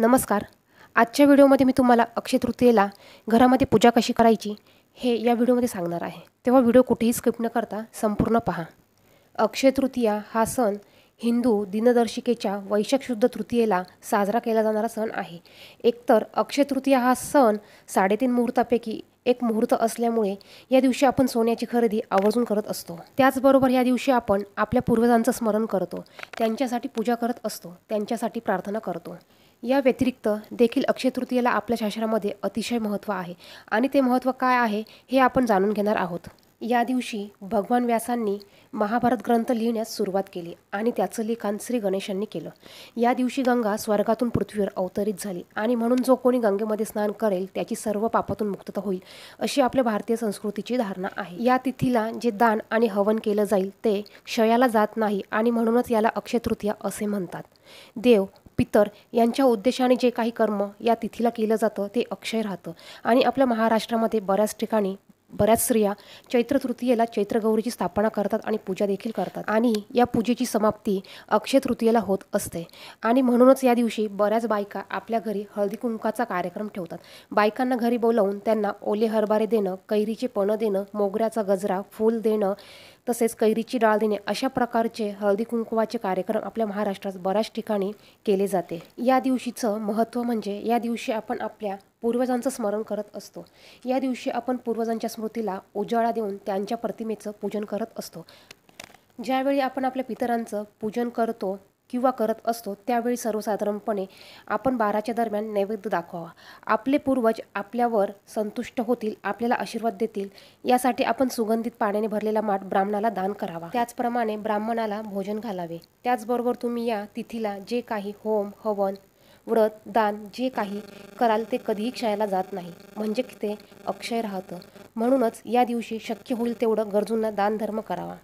नमस्कार आजच्या व्हिडिओमध्ये मी तुम्हाला अक्षय तृतीयेला घरामध्ये पूजा कशी करायची हे या व्हिडिओमध्ये सांगणार आहे तेव्हा व्हिडिओ कुठेही स्किप न करता संपूर्ण पहा अक्षय तृतीया हा सण हिंदू दिनदर्शिकेच्या वैशाख शुद्ध तृतीयेला साजरा केला जाणारा सण आहे एकतर अक्षय तृतीया हा सण साडेतीन मुहूर्तापैकी एक मुहूर्त असल्यामुळे या दिवशी आपण सोन्याची खरेदी आवर्जून करत असतो त्याचबरोबर या दिवशी आपण आपल्या पूर्वजांचं स्मरण करतो त्यांच्यासाठी पूजा करत असतो त्यांच्यासाठी प्रार्थना करतो या व्यतिरिक्त देखील अक्षय तृतीयेला आपल्या शास्त्रामध्ये अतिशय महत्त्व आहे आणि ते महत्त्व काय आहे हे आपण जाणून घेणार आहोत या दिवशी भगवान व्यासांनी महाभारत ग्रंथ लिहिण्यास सुरुवात केली आणि त्याचं लिखाण श्री गणेशांनी केलं या दिवशी गंगा स्वर्गातून पृथ्वीवर अवतरित झाली आणि म्हणून जो कोणी गंगेमध्ये स्नान करेल त्याची सर्व पापातून मुक्तता होईल अशी आपल्या भारतीय संस्कृतीची धारणा आहे या तिथीला जे दान आणि हवन केलं जाईल ते क्षयाला जात नाही आणि म्हणूनच याला अक्षय तृतीया असे म्हणतात देव पितर यांच्या उद्देशाने जे काही कर्म या तिथीला केलं जातं ते अक्षय राहतं आणि आपल्या महाराष्ट्रामध्ये बऱ्याच ठिकाणी बऱ्याच स्त्रिया चैत्र तृतीयेला चैत्रगौरीची स्थापना करतात आणि पूजा देखील करतात आणि या पूजेची समाप्ती अक्षय तृतीयेला होत असते आणि म्हणूनच या दिवशी बऱ्याच बायका आपल्या घरी हळदी कुंकाचा कार्यक्रम ठेवतात बायकांना घरी बोलावून त्यांना ओले हरभारे देणं कैरीचे पणं देणं मोगऱ्याचा गजरा फूल देणं तसेच कैरीची डाळ देणे अशा प्रकारचे हळदी कुंकवाचे कार्यक्रम आपल्या महाराष्ट्रात बऱ्याच ठिकाणी केले जाते या दिवशीचं महत्त्व म्हणजे या दिवशी आपण आपल्या पूर्वजांचं स्मरण करत असतो या दिवशी आपण पूर्वजांच्या स्मृतीला उजाळा देऊन त्यांच्या प्रतिमेचं पूजन करत असतो ज्यावेळी आपण आपल्या पितरांचं पूजन करतो किंवा करत असतो त्यावेळी सर्वसाधारणपणे आपण बाराच्या दरम्यान नैवेद्य दाखवावा आपले पूर्वज आपल्यावर संतुष्ट होतील आपल्याला आशीर्वाद देतील यासाठी आपण सुगंधित पाण्याने भरलेला माठ ब्राह्मणाला दान करावा त्याचप्रमाणे ब्राह्मणाला भोजन घालावे त्याचबरोबर तुम्ही या तिथीला जे काही होम हवन व्रत दान जे काही कराल ते कधीही क्षयाला जात नाही म्हणजे ते अक्षय राहतं म्हणूनच या दिवशी शक्य होईल तेवढं गरजूंना दानधर्म करावा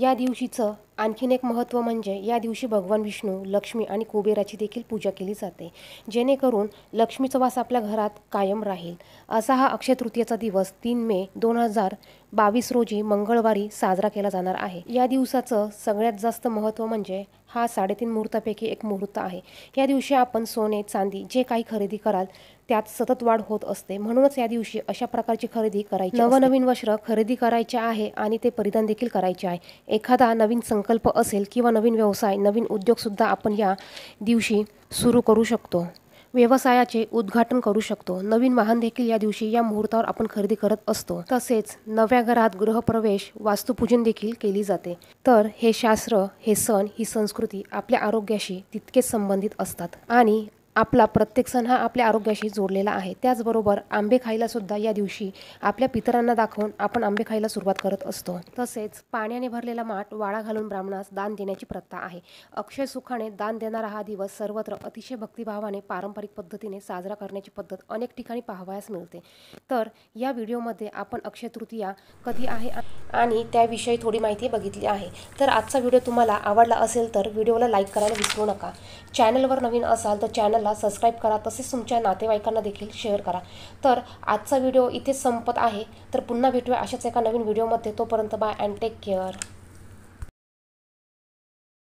या दिवशीचं आणखीन एक महत्त्व म्हणजे या दिवशी भगवान विष्णू लक्ष्मी आणि कुबेराची देखील पूजा केली जाते जेणेकरून लक्ष्मीचा वास आपल्या घरात कायम राहील असा हा अक्षय तृतीयेचा दिवस तीन मे दोन हजार बावीस रोजी मंगळवारी साजरा केला जाणार आहे या दिवसाचं सगळ्यात जास्त महत्त्व म्हणजे हा साडेतीन मुहूर्तापैकी एक मुहूर्त आहे या दिवशी आपण सोने चांदी जे काही खरेदी कराल त्यात सतत वाढ होत असते म्हणूनच या दिवशी अशा प्रकारची खरेदी करायची नवनवीन वस्त्र खरेदी करायचे आहे आणि ते परिधान देखील करायचे आहे एखादा नवीन संक संकल्प असेल किंवा नवीन व्यवसाय नवीन उद्योगसुद्धा आपण या दिवशी सुरू करू शकतो व्यवसायाचे उद्घाटन करू शकतो नवीन वाहन देखील या दिवशी या मुहूर्तावर आपण खरेदी करत असतो तसेच नव्या घरात गृहप्रवेश वास्तुपूजन देखील केली जाते तर हे शास्त्र हे सण ही संस्कृती आपल्या आरोग्याशी तितकेच संबंधित असतात आणि आपला प्रत्येक सण हा आपल्या आरोग्याशी जोडलेला आहे त्याचबरोबर आंबे खायलासुद्धा या दिवशी आपल्या पितरांना दाखवून आपण आंबे खायला सुरुवात करत असतो तसेच पाण्याने भरलेला माठ वाळा घालून ब्राह्मणास दान देण्याची प्रथा आहे अक्षय सुखाने दान देणारा हा दिवस सर्वत्र अतिशय भक्तिभावाने पारंपरिक पद्धतीने साजरा करण्याची पद्धत अनेक ठिकाणी पाहावयास मिळते तर या व्हिडिओमध्ये आपण अक्षय तृतीया कधी आहे आणि त्याविषयी थोडी माहिती बघितली आहे तर आजचा व्हिडिओ तुम्हाला आवडला असेल तर व्हिडिओला लाईक करायला विसरू नका चॅनलवर नवीन असाल तर चॅनल चॅनलला सबस्क्राईब करा तसेच तुमच्या नातेवाईकांना देखील शेअर करा तर आजचा व्हिडिओ इथे संपत आहे तर पुन्हा भेटूया अशाच एका नवीन व्हिडिओमध्ये तोपर्यंत बाय अँड टेक केअर